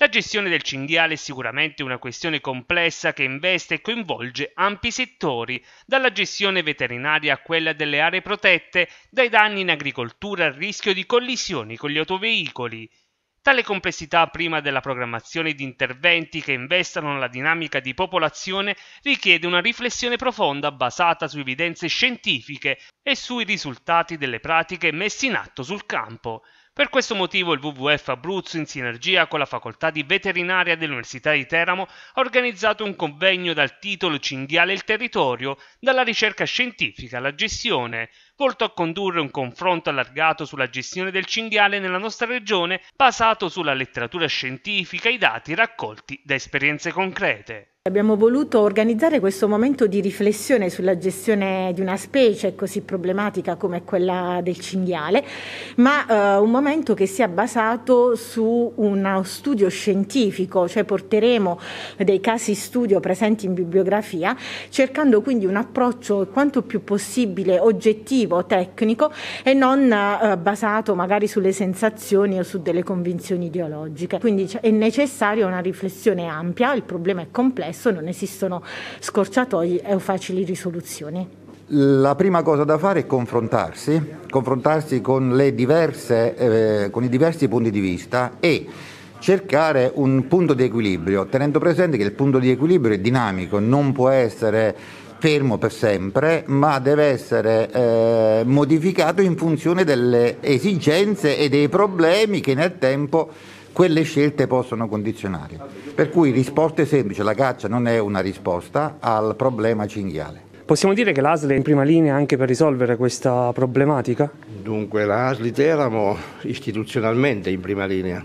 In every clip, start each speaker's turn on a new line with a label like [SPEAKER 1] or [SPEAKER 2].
[SPEAKER 1] La gestione del cinghiale è sicuramente una questione complessa che investe e coinvolge ampi settori, dalla gestione veterinaria a quella delle aree protette, dai danni in agricoltura al rischio di collisioni con gli autoveicoli. Tale complessità prima della programmazione di interventi che investano la dinamica di popolazione richiede una riflessione profonda basata su evidenze scientifiche e sui risultati delle pratiche messe in atto sul campo. Per questo motivo il WWF Abruzzo, in sinergia con la facoltà di veterinaria dell'Università di Teramo, ha organizzato un convegno dal titolo Cinghiale il territorio, dalla ricerca scientifica alla gestione, volto a condurre un confronto allargato sulla gestione del cinghiale nella nostra regione, basato sulla letteratura scientifica e i dati raccolti da esperienze concrete.
[SPEAKER 2] Abbiamo voluto organizzare questo momento di riflessione sulla gestione di una specie così problematica come quella del cinghiale, ma eh, un momento che sia basato su uno studio scientifico, cioè porteremo dei casi studio presenti in bibliografia, cercando quindi un approccio quanto più possibile oggettivo, tecnico e non eh, basato magari sulle sensazioni o su delle convinzioni ideologiche. Quindi è necessaria una riflessione ampia, il problema è complesso adesso non esistono scorciatoi e facili risoluzioni.
[SPEAKER 3] La prima cosa da fare è confrontarsi, confrontarsi con, diverse, eh, con i diversi punti di vista e cercare un punto di equilibrio, tenendo presente che il punto di equilibrio è dinamico, non può essere fermo per sempre, ma deve essere eh, modificato in funzione delle esigenze e dei problemi che nel tempo quelle scelte possono condizionare. Per cui risposte semplici, la caccia non è una risposta al problema cinghiale.
[SPEAKER 1] Possiamo dire che l'ASL è in prima linea anche per risolvere questa problematica?
[SPEAKER 4] Dunque l'ASL di Teramo istituzionalmente è in prima linea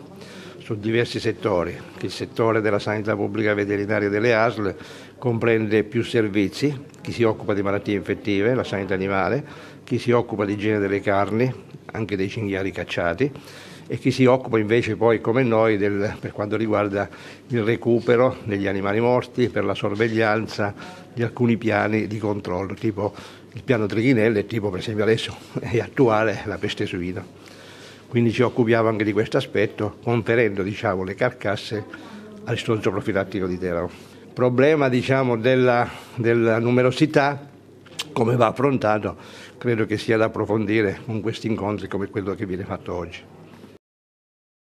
[SPEAKER 4] su diversi settori. Il settore della sanità pubblica veterinaria delle ASL comprende più servizi, chi si occupa di malattie infettive, la sanità animale, chi si occupa di igiene delle carni, anche dei cinghiali cacciati, e chi si occupa invece poi come noi del, per quanto riguarda il recupero degli animali morti, per la sorveglianza di alcuni piani di controllo, tipo il piano Trichinelle, tipo per esempio adesso è attuale la peste suina. Quindi ci occupiamo anche di questo aspetto, conferendo diciamo, le carcasse all'istituto profilattico di Teramo. Il problema diciamo, della, della numerosità come va affrontato, credo che sia da approfondire con questi incontri come quello che viene fatto oggi.